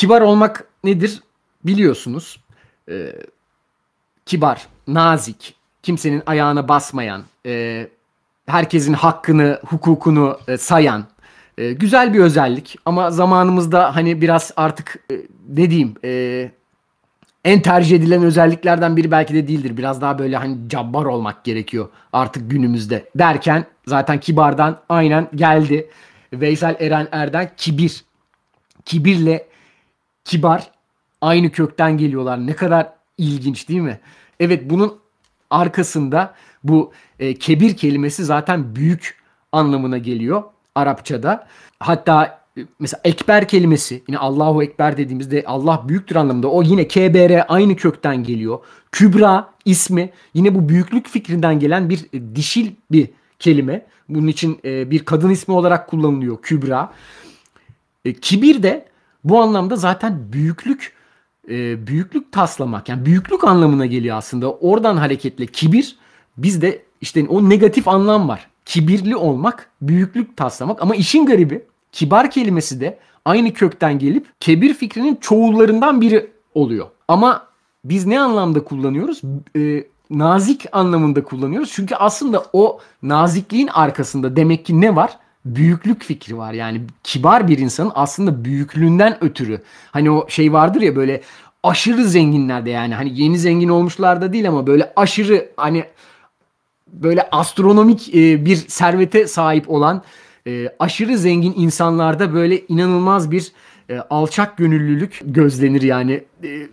Kibar olmak nedir biliyorsunuz. E, kibar, nazik, kimsenin ayağına basmayan, e, herkesin hakkını, hukukunu e, sayan, e, güzel bir özellik ama zamanımızda hani biraz artık e, ne diyeyim e, en tercih edilen özelliklerden biri belki de değildir. Biraz daha böyle hani cabbar olmak gerekiyor artık günümüzde derken zaten kibardan aynen geldi. Veysel Eren Erden kibir. Kibirle kibar, aynı kökten geliyorlar. Ne kadar ilginç değil mi? Evet bunun arkasında bu e, kebir kelimesi zaten büyük anlamına geliyor Arapçada. Hatta e, mesela ekber kelimesi yine Allahu ekber dediğimizde Allah büyüktür anlamında o yine KBR aynı kökten geliyor. Kübra ismi yine bu büyüklük fikrinden gelen bir e, dişil bir kelime. Bunun için e, bir kadın ismi olarak kullanılıyor Kübra. kibir de bu anlamda zaten büyüklük e, büyüklük taslamak yani büyüklük anlamına geliyor aslında. Oradan hareketle kibir bizde işte o negatif anlam var. Kibirli olmak, büyüklük taslamak ama işin garibi kibar kelimesi de aynı kökten gelip kebir fikrinin çoğullarından biri oluyor. Ama biz ne anlamda kullanıyoruz? E, nazik anlamında kullanıyoruz. Çünkü aslında o nazikliğin arkasında demek ki ne var? büyüklük fikri var. Yani kibar bir insanın aslında büyüklüğünden ötürü. Hani o şey vardır ya böyle aşırı zenginlerde yani hani yeni zengin olmuşlarda değil ama böyle aşırı hani böyle astronomik e, bir servete sahip olan e, aşırı zengin insanlarda böyle inanılmaz bir e, alçak gönüllülük gözlenir yani. E,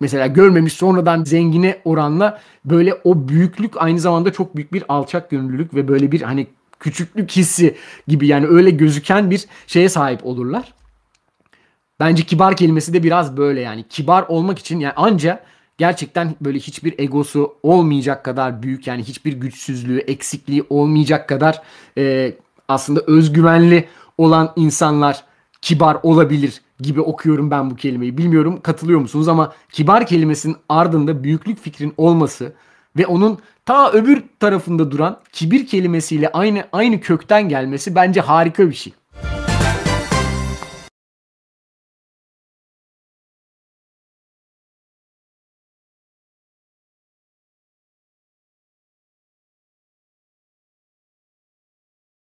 mesela görmemiş sonradan zengine oranla böyle o büyüklük aynı zamanda çok büyük bir alçak gönüllülük ve böyle bir hani küçüklük hissi gibi yani öyle gözüken bir şeye sahip olurlar. Bence kibar kelimesi de biraz böyle yani kibar olmak için yani anca gerçekten böyle hiçbir egosu olmayacak kadar büyük yani hiçbir güçsüzlüğü eksikliği olmayacak kadar e, aslında özgüvenli olan insanlar kibar olabilir gibi okuyorum ben bu kelimeyi. Bilmiyorum katılıyor musunuz ama kibar kelimesinin ardında büyüklük fikrin olması ve onun ta öbür tarafında duran kibir kelimesiyle aynı aynı kökten gelmesi bence harika bir şey.